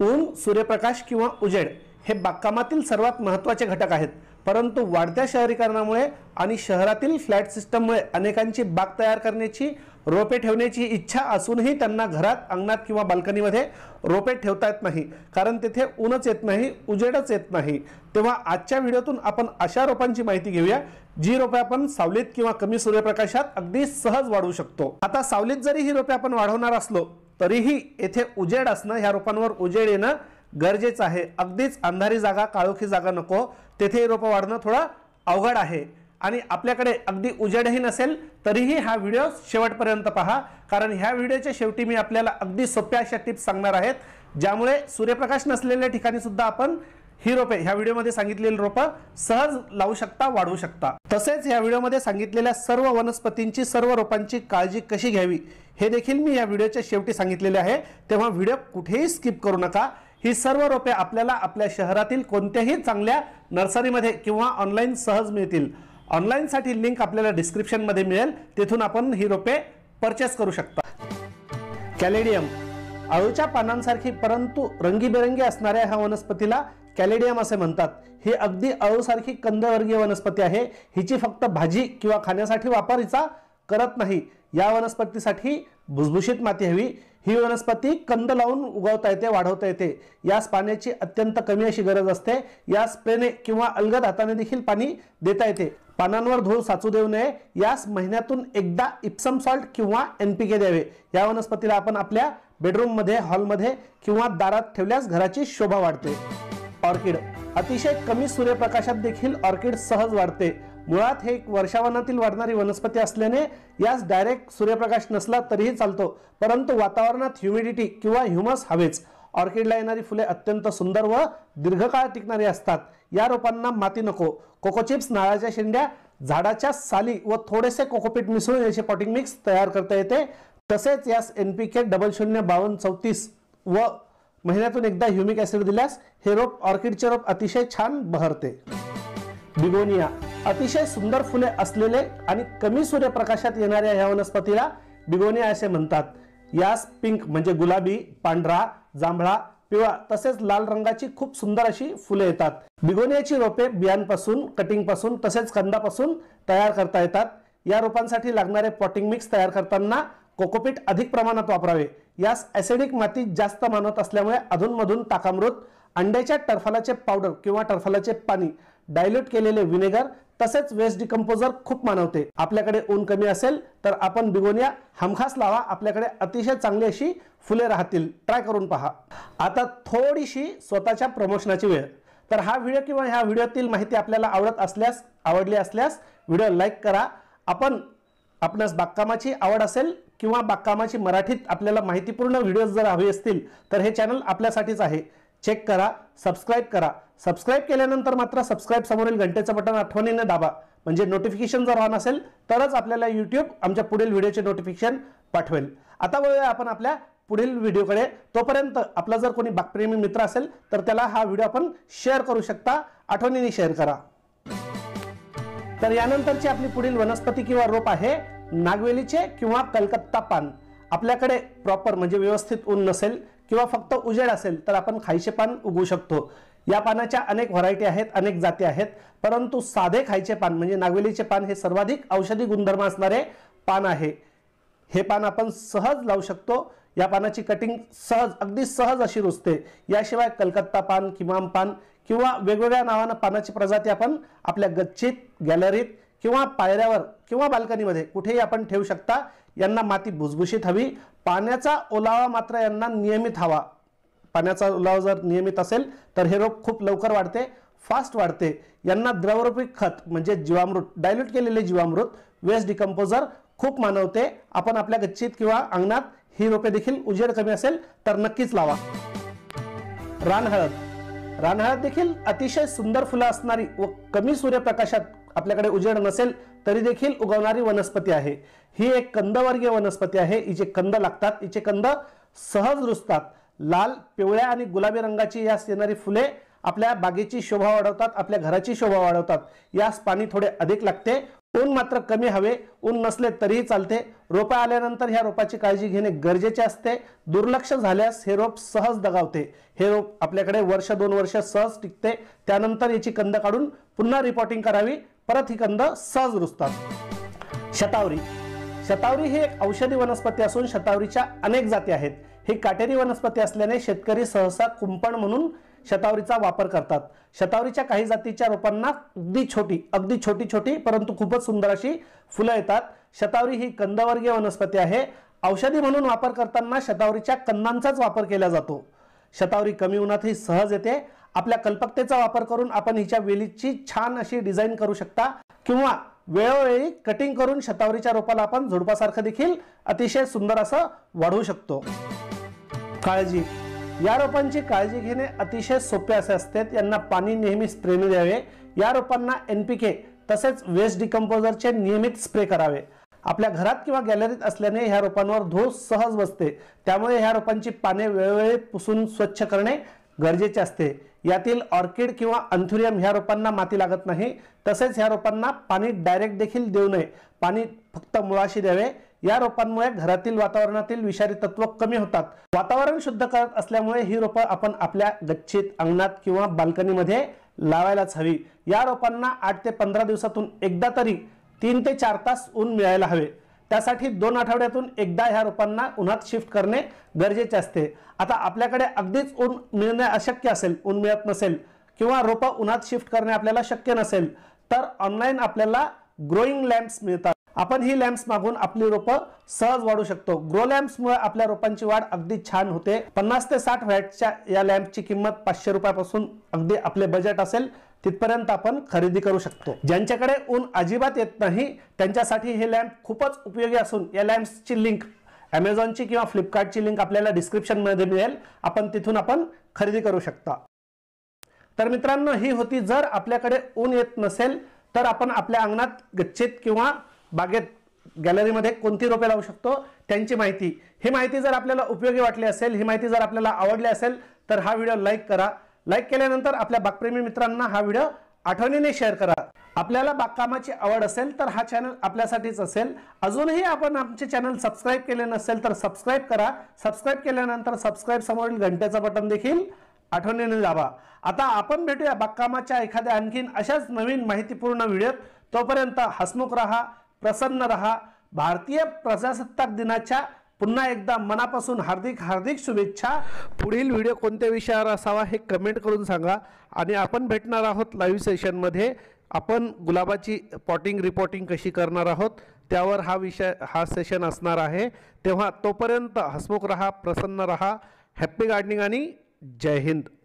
ऊन सूर्यप्रकाश किंवा उजेड हे बागकामातील सर्वात महत्त्वाचे घटक आहेत परंतु वाढत्या शहरीकरणामुळे आणि शहरातील फ्लॅट सिस्टममुळे अनेकांची बाग तयार करण्याची रोपे ठेवण्याची इच्छा असूनही त्यांना घरात अंगणात किंवा बाल्कनीमध्ये रोपे ठेवता येत नाही कारण तेथे ऊनच येत नाही उजेडच येत नाही तेव्हा आजच्या व्हिडिओतून आपण अशा रोपांची माहिती घेऊया जी रोपे आपण सावलीत किंवा कमी सूर्यप्रकाशात अगदी सहज वाढवू शकतो आता सावलीत जरी ही रोपे आपण वाढवणार असलो तरीही येथे उजेड असणं ह्या रोपांवर उजेड येणं गरजेचं आहे अगदीच अंधारी जागा काळोखी जागा नको तेथे रोपं वाढणं थोडं अवघड आहे आणि आपल्याकडे अगदी उजेडही नसेल तरीही हा व्हिडिओ शेवटपर्यंत पहा कारण ह्या व्हिडिओच्या शेवटी मी आपल्याला अगदी सोप्या अशा टिप्स सांगणार आहेत ज्यामुळे सूर्यप्रकाश नसलेल्या ठिकाणीसुद्धा आपण ही रोपे ह्या व्हिडिओमध्ये सांगितलेली रोपं सहज लावू शकता वाढवू शकता तसेच या व्हिडिओमध्ये सांगितलेल्या सर्व वनस्पतींची सर्व रोपांची काळजी कशी घ्यावी हे देखील मी या व्हिडिओच्या शेवटी सांगितलेले आहे तेव्हा व्हिडिओ कुठेही स्किप करू नका ही सर्व रोपे आपल्याला आपल्या शहरातील कोणत्याही चांगल्या नर्सरीमध्ये किंवा ऑनलाईन सहज मिळतील साठी लिंक आपल्याला डिस्क्रिप्शन मध्ये मिळेल तिथून आपण ही रोपे परचेस करू शकता कॅलेडियम अळूच्या पानांसारखी परंतु रंगीबेरंगी असणाऱ्या ह्या वनस्पतीला कॅलेडियम असे म्हणतात ही अगदी अळूसारखी कंदवर्गीय वनस्पती आहे हिची फक्त भाजी किंवा खाण्यासाठी वापर हिचा करत नाही या वनस्पतीसाठी भुसभुशीत माती हवी ही वनस्पती कंद लावून उगवता येते वाढवता येते यास पाण्याची अत्यंत कमी अशी गरज असते या स्प्रेने किंवा अलगद हाताने देखील पाणी देता येते पानांवर धूळ साचू देऊ नये यास महिन्यातून एकदा इप्सम सॉल्ट किंवा एनपीके द्यावे या वनस्पतीला आपण आपल्या बेडरूममध्ये हॉलमध्ये किंवा दारात ठेवल्यास घराची शोभा वाढते ऑर्किड अतिशय कमी सूर्यप्रकाशात देखील ऑर्किड सहज वाढते मुळात हे एक वर्षावनातील वाढणारी वनस्पती असल्याने यास डायरेक्ट सूर्यप्रकाश नसला तरीही चालतो परंतु वातावरणात ह्युमिडिटी किंवा ह्युमस हवेच ऑर्किडला येणारी फुले अत्यंत सुंदर व दीर्घकाळ टिकणारी असतात या रोपांना माती नको कोकोचिप्स नाळाच्या शेंड्या झाडाच्या साली व थोडेसे कोकोपीट मिसळून याचे पॉटिंग मिक्स तयार करता येते तसेच यास एन पी के डबल शून्य बावन्न चौतीस व महिन्यातून एकदा ह्युमिक ऍसिड दिल्यास हे रोप ऑर्किडचे रोप अतिशय छान बहरते बिगोनिया अतिशय सुंदर फुले असलेले आणि कमी सूर्यप्रकाशात येणाऱ्या या वनस्पतीला बिगोनिया असे म्हणतात यास पिंक म्हणजे गुलाबी पांढरा जांभळा पिवळा तसेच लाल रंगाची खूप सुंदर अशी फुले येतात बिगोनियाची रोपे बियांपासून पासून तसेच कंदापासून तयार करता येतात या रोपांसाठी लागणारे पॉटिंग मिक्स तयार करताना कोकोपीट अधिक प्रमाणात वापरावे यास ॲसिडिक माती जास्त मानत असल्यामुळे अधूनमधून ताकामृत अंड्याच्या टरफलाचे पावडर किंवा टरफलाचे पाणी डायल्यूट केलेले व्हिनेगर तसेच वेस्ट डिकम्पोजर खूप मानवते आपल्याकडे ऊन कमी असेल तर आपण बिगोनिया हमखास लावा आपल्याकडे अतिशय चांगली अशी फुले राहतील ट्राय करून पहा आता थोडीशी स्वतःच्या प्रमोशनाची वेळ तर हा व्हिडिओ किंवा ह्या व्हिडिओतील माहिती आपल्याला आवडत असल्यास आवडली असल्यास व्हिडिओ लाईक करा आपण आपणास बागकामाची आवड असेल किंवा बागकामाची मराठीत आपल्याला माहितीपूर्ण व्हिडिओज जर हवे असतील तर हे चॅनल आपल्यासाठीच आहे चेक करा सबस्क्राईब करा सबस्क्राईब केल्यानंतर मात्र सबस्क्राईब समोरील घंटेचं बटन आठवणीने दाबा म्हणजे नोटिफिकेशन जर ऑन असेल तरच आपल्याला यूट्यूब आमच्या पुढील व्हिडिओचे नोटिफिकेशन पाठवेल आता वळूया आपण आपल्या पुढील व्हिडिओकडे तोपर्यंत आपला जर कोणी बागप्रेमी मित्र असेल तर त्याला हा व्हिडिओ आपण शेअर करू शकता आठवणीने शेअर करा तर यानंतरची आपली पुढील वनस्पती किंवा रोप आहे नागवेलीचे किंवा कलकत्ता पान आपल्याकडे प्रॉपर म्हणजे व्यवस्थित ऊन नसेल किंवा फक्त उजेड असेल तर आपण खायचे पान उगवू शकतो या पानाच्या अनेक व्हरायटी आहेत अनेक जाती आहेत परंतु साधे खायचे पान म्हणजे नागवेलीचे पान हे सर्वाधिक औषधी गुणधर्म असणारे पान आहे हे पान आपण सहज लावू शकतो या पानाची कटिंग सहज अगदी सहज अशी रुजते याशिवाय कलकत्ता पान किमाम पान किंवा वेगवेगळ्या नावानं पानाची प्रजाती आपण आपल्या गच्चीत गॅलरीत किंवा पायऱ्यावर किंवा बाल्कनीमध्ये कुठेही आपण ठेवू शकता यांना माती भुसभुशीत हवी पाण्याचा ओलावा मात्र यांना नियमित हवा पाण्याचा ओलावा जर नियमित असेल तर हे रोप खूप लवकर वाढते फास्ट वाढते यांना द्रवरूपी खत म्हणजे जीवामृत डायल्यूट केलेले जीवामृत वेस्ट डिकम्पोजर खूप मानवते आपण आपल्या गच्चीत किंवा अंगणात ही रोपे देखील उजेड कमी असेल तर नक्कीच लावा रानहळद रानहळद देखील अतिशय सुंदर फुलं असणारी व कमी सूर्यप्रकाशात आपल्याकडे उजेड नसेल तरी देखील उगवणारी वनस्पती आहे ही एक कंदवर्गीय वनस्पती आहे हिचे कंद लागतात हिचे कंद सहज रुजतात लाल पिवळ्या आणि गुलाबी रंगाची यास येणारी फुले आपल्या बागेची शोभा वाढवतात आपल्या घराची शोभा वाढवतात यास पाणी थोडे अधिक लागते ऊन मात्र कमी हवे ऊन नसले तरीही चालते रोपा आल्यानंतर ह्या रोपाची काळजी घेणे गरजेचे असते दुर्लक्ष झाल्यास हे रोप सहज दगावते हे रोप आपल्याकडे वर्ष दोन वर्ष सहज टिकते त्यानंतर याची कंद काढून पुन्हा रिपोर्टिंग करावी परत ही कंद सहज रुजतात शतावरी शतावरी ही एक औषधी वनस्पती असून शतावरीच्या अनेक जाती आहेत ही काटेरी वनस्पती असल्याने शेतकरी सहसा कुंपण म्हणून शतावरीचा वापर करतात शतावरीच्या काही जातीच्या रोपांना अगदी छोटी अगदी छोटी छोटी परंतु खूपच सुंदर अशी फुलं येतात शतावरी ही कंदवर्गीय वनस्पती आहे औषधी म्हणून वापर करताना शतावरीच्या कंदांचाच वापर केला जातो शतावरी कमी ही सहज येते आपल्या कल्पकतेचा वापर करून आपण हिच्या वेलीची छान अशी डिझाईन करू शकता किंवा वेळोवेळी कटिंग करून शतावरीच्या रोपाला आपण झुडपासारखं देखील अतिशय सुंदर असं वाढवू शकतो काळजी या रोपांची काळजी घेणे अतिशय सोपे असे असते यांना पाणी नेहमी स्प्रेने द्यावे या रोपांना एनपीके तसेच वेस्ट डिकम्पोजरचे नियमित स्प्रे करावे आपल्या घरात किंवा गॅलरीत असल्याने ह्या रोपांवर धूळ सहज बसते त्यामुळे ह्या रोपांची पाने वेळोवेळी पुसून स्वच्छ करणे गरजेचे असते यातील ऑर्किड किंवा अंथुरियम ह्या रोपांना माती लागत नाही तसेच ह्या रोपांना पाणी डायरेक्ट देखील देऊ नये पाणी फक्त मुळाशी द्यावे या रोपांमुळे घरातील वातावरणातील विषारी तत्व कमी होतात वातावरण शुद्ध करत असल्यामुळे ही रोपं आपण आपल्या गच्चीत अंगणात किंवा बाल्कनीमध्ये लावायलाच हवी या रोपांना आठ ते पंधरा दिवसातून एकदा तरी तीन ते चार तास ऊन मिळायला हवे त्यासाठी दोन आठवड्यातून एकदा ह्या रोपांना उन्हात शिफ्ट करणे गरजेचे असते आता आपल्याकडे अगदीच ऊन मिळणे अशक्य असेल ऊन मिळत नसेल किंवा रोपं उन्हात शिफ्ट करणे आपल्याला शक्य नसेल तर ऑनलाईन आपल्याला ग्रोईंग लॅम्प्स मिळतात आपण ही लॅम्प्स मागून आपली रोपं सहज वाढू शकतो ग्रो लॅम्प्समुळे आपल्या रोपांची वाढ अगदी छान होते पन्नास ते साठ व्हॅटच्या या लॅम्पची किंमत पाचशे रुपयापासून अगदी आपले बजेट असेल तिथपर्यंत आपण खरेदी करू शकतो ज्यांच्याकडे ऊन अजिबात येत नाही त्यांच्यासाठी हे लॅम्प खूपच उपयोगी असून या लॅम्प्सची लिंक अमेझॉनची किंवा फ्लिपकार्टची लिंक आपल्याला डिस्क्रिप्शन मध्ये मिळेल आपण तिथून आपण खरेदी करू शकता तर मित्रांनो ही होती जर आपल्याकडे ऊन येत नसेल तर आपण आपल्या अंगणात गच्छेत किंवा बागेत गॅलरीमध्ये कोणती रोपे लावू शकतो त्यांची माहिती ही माहिती जर आपल्याला उपयोगी वाटली असेल ही माहिती जर आपल्याला आवडली असेल तर हा व्हिडिओ लाईक करा लाईक केल्यानंतर आपल्या बागप्रेमी मित्रांना हा व्हिडिओ आठवणीने शेअर करा आपल्याला बागकामाची आवड असेल तर हा चॅनल आपल्यासाठीच असेल अजूनही आपण आमचे चॅनल सबस्क्राईब केले नसेल तर सबस्क्राईब करा सबस्क्राईब केल्यानंतर सबस्क्राईब समोरील घंट्याचं बटन देखील आठवणीने दाबा आता आपण भेटूया बागकामाच्या एखाद्या आणखीन अशाच नवीन माहितीपूर्ण व्हिडिओत तोपर्यंत हसमुख रहा प्रसन्न रहा भारतीय प्रजासत्ताक दिनाच्या पुन्हा एकदा मनापासून हार्दिक हार्दिक शुभेच्छा पुढील व्हिडिओ कोणत्या विषयावर असावा हे कमेंट करून सांगा आणि आपण भेटणार आहोत लाईव्ह सेशनमध्ये आपण गुलाबाची पॉटिंग रिपोर्टिंग कशी करणार आहोत त्यावर हा विषय हा सेशन असणार आहे तेव्हा तोपर्यंत हसमुख रहा प्रसन्न रहा हॅप्पी गार्डनिंग आणि जय हिंद